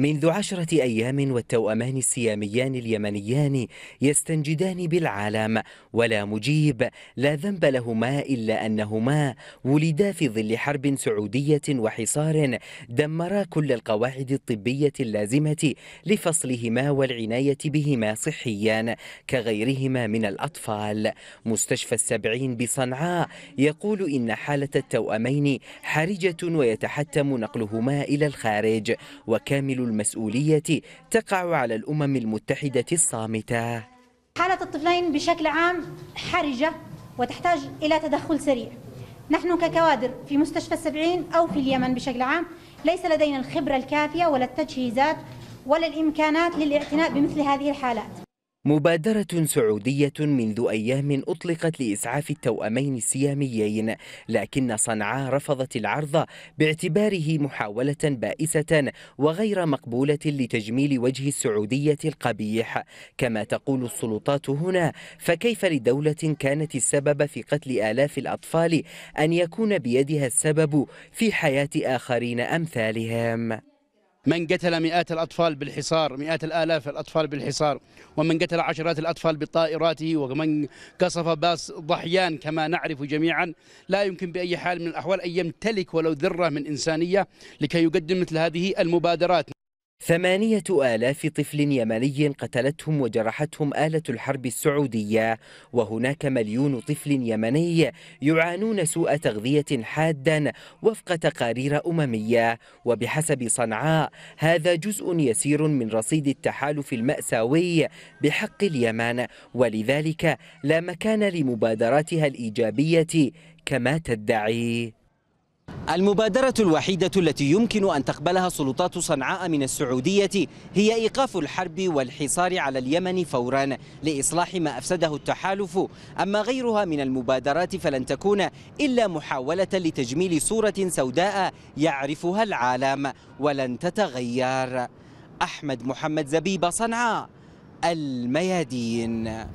منذ عشرة أيام والتوأمان السياميان اليمنيان يستنجدان بالعالم ولا مجيب لا ذنب لهما إلا أنهما ولدا في ظل حرب سعودية وحصار دمرا كل القواعد الطبية اللازمة لفصلهما والعناية بهما صحيا كغيرهما من الأطفال مستشفى السبعين بصنعاء يقول إن حالة التوأمين حرجة ويتحتم نقلهما إلى الخارج وكامل المسؤولية تقع على الأمم المتحدة الصامتة حالة الطفلين بشكل عام حرجة وتحتاج إلى تدخل سريع نحن ككوادر في مستشفى السبعين أو في اليمن بشكل عام ليس لدينا الخبرة الكافية ولا التجهيزات ولا الإمكانات للاعتناء بمثل هذه الحالات مبادرة سعودية منذ أيام أطلقت لإسعاف التوأمين السياميين لكن صنعاء رفضت العرض باعتباره محاولة بائسة وغير مقبولة لتجميل وجه السعودية القبيح كما تقول السلطات هنا فكيف لدولة كانت السبب في قتل آلاف الأطفال أن يكون بيدها السبب في حياة آخرين أمثالهم من قتل مئات الأطفال بالحصار مئات الآلاف الأطفال بالحصار ومن قتل عشرات الأطفال بطائراته ومن قصف باص ضحيان كما نعرف جميعا لا يمكن بأي حال من الأحوال أن يمتلك ولو ذرة من إنسانية لكي يقدم مثل هذه المبادرات ثمانية آلاف طفل يمني قتلتهم وجرحتهم آلة الحرب السعودية وهناك مليون طفل يمني يعانون سوء تغذية حادا وفق تقارير أممية وبحسب صنعاء هذا جزء يسير من رصيد التحالف المأساوي بحق اليمن ولذلك لا مكان لمبادراتها الإيجابية كما تدعي المبادرة الوحيدة التي يمكن أن تقبلها سلطات صنعاء من السعودية هي إيقاف الحرب والحصار على اليمن فورا لإصلاح ما أفسده التحالف أما غيرها من المبادرات فلن تكون إلا محاولة لتجميل صورة سوداء يعرفها العالم ولن تتغير أحمد محمد زبيب صنعاء الميادين